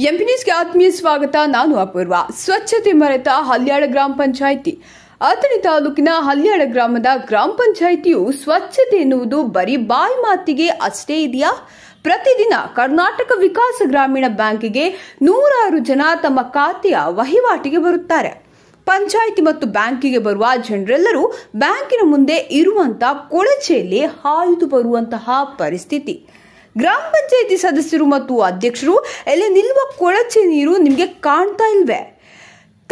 ನ್ಯೂಸ್ಗೆ ಆತ್ಮೀಯ ಸ್ವಾಗತ ನಾನು ಅಪೂರ್ವ ಸ್ವಚ್ಛತೆ ಮರೆತ ಹಲ್ಯಾಳ ಗ್ರಾಮ ಪಂಚಾಯಿತಿ ಅಥಣಿ ತಾಲೂಕಿನ ಹಲ್ಯಾಳ ಗ್ರಾಮದ ಗ್ರಾಮ ಪಂಚಾಯಿತಿಯು ಸ್ವಚ್ಛತೆ ಎನ್ನುವುದು ಬರೀ ಬಾಯಿ ಮಾತಿಗೆ ಅಷ್ಟೇ ಇದೆಯಾ ಪ್ರತಿದಿನ ಕರ್ನಾಟಕ ವಿಕಾಸ ಗ್ರಾಮೀಣ ಬ್ಯಾಂಕಿಗೆ ನೂರಾರು ಜನ ತಮ್ಮ ಖಾತೆಯ ವಹಿವಾಟಿಗೆ ಬರುತ್ತಾರೆ ಪಂಚಾಯಿತಿ ಮತ್ತು ಬ್ಯಾಂಕಿಗೆ ಬರುವ ಜನರೆಲ್ಲರೂ ಬ್ಯಾಂಕಿನ ಮುಂದೆ ಇರುವಂತಹ ಕೊಳಚೆಯಲ್ಲಿ ಹಾಯ್ದು ಬರುವಂತಹ ಪರಿಸ್ಥಿತಿ ಗ್ರಾಮ ಪಂಚಾಯಿತಿ ಸದಸ್ಯರು ಮತ್ತು ಅಧ್ಯಕ್ಷರು ಎಲ್ಲಿ ನಿಲ್ಲುವ ಕೊಳಚೆ ನೀರು ನಿಮಗೆ ಕಾಣ್ತಾ ಇಲ್ವೆ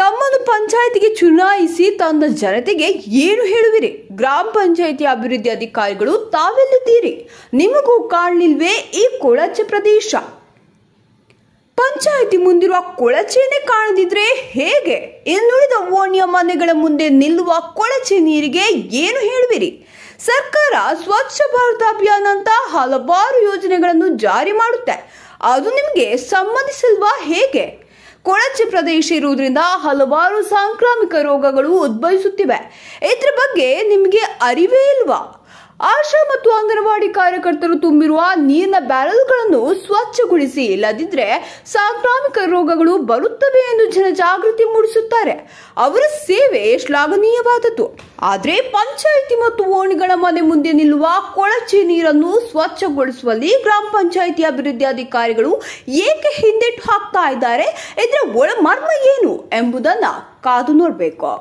ತಮ್ಮನ್ನು ಪಂಚಾಯತಿಗೆ ಚುನಾಯಿಸಿ ತಂದ ಜನತೆಗೆ ಏನು ಹೇಳುವಿರಿ ಗ್ರಾಮ ಪಂಚಾಯಿತಿ ಅಭಿವೃದ್ಧಿ ಅಧಿಕಾರಿಗಳು ತಾವೆಲ್ಲಿದ್ದೀರಿ ನಿಮಗೂ ಕಾಣಲಿಲ್ವೇ ಈ ಕೊಳಚೆ ಪ್ರದೇಶ ಪಂಚಾಯಿತಿ ಮುಂದಿರುವ ಕೊಳಚೆನೇ ಕಾಣದಿದ್ರೆ ಹೇಗೆ ಇನ್ನುಳಿದ ಓಣಿಯ ಮನೆಗಳ ಮುಂದೆ ನಿಲ್ಲುವ ಕೊಳಚೆ ನೀರಿಗೆ ಏನು ಹೇಳುವಿರಿ ಸರ್ಕಾರ ಸ್ವಚ್ಛ ಭಾರತ ಅಂತ ಹಲವಾರು ಯೋಜನೆಗಳನ್ನು ಜಾರಿ ಮಾಡುತ್ತೆ ಅದು ನಿಮಗೆ ಸಂಬಂಧಿಸಿಲ್ವಾ ಹೇಗೆ ಕೊಳಚೆ ಪ್ರದೇಶ ಇರುವುದರಿಂದ ಹಲವಾರು ಸಾಂಕ್ರಾಮಿಕ ರೋಗಗಳು ಉದ್ಭವಿಸುತ್ತಿವೆ ಇದ್ರ ಬಗ್ಗೆ ನಿಮಗೆ ಅರಿವೇ ಇಲ್ವಾ ಆಶಾ ಮತ್ತು ಅಂಗನವಾಡಿ ಕಾರ್ಯಕರ್ತರು ತುಂಬಿರುವ ನೀರಿನ ಬ್ಯಾರಲ್ಗಳನ್ನು ಸ್ವಚ್ಛಗೊಳಿಸಿ ಇಲ್ಲದಿದ್ರೆ ಸಾಂಕ್ರಾಮಿಕ ರೋಗಗಳು ಬರುತ್ತವೆ ಎಂದು ಜನಜಾಗೃತಿ ಮೂಡಿಸುತ್ತಾರೆ ಅವರ ಸೇವೆ ಶ್ಲಾಘನೀಯವಾದದ್ದು ಆದರೆ ಪಂಚಾಯಿತಿ ಮತ್ತು ಓಣಿಗಳ ಮನೆ ಮುಂದೆ ನಿಲ್ಲುವ ಕೊಳಚೆ ನೀರನ್ನು ಸ್ವಚ್ಛಗೊಳಿಸುವಲ್ಲಿ ಗ್ರಾಮ ಪಂಚಾಯಿತಿ ಅಭಿವೃದ್ಧಿ ಅಧಿಕಾರಿಗಳು ಏಕೆ ಹಿಂದೆಟ್ಟು ಹಾಕ್ತಾ ಇದ್ದಾರೆ ಇದರ ಒಳಮರ್ಮ ಏನು ಎಂಬುದನ್ನು ಕಾದು ನೋಡಬೇಕು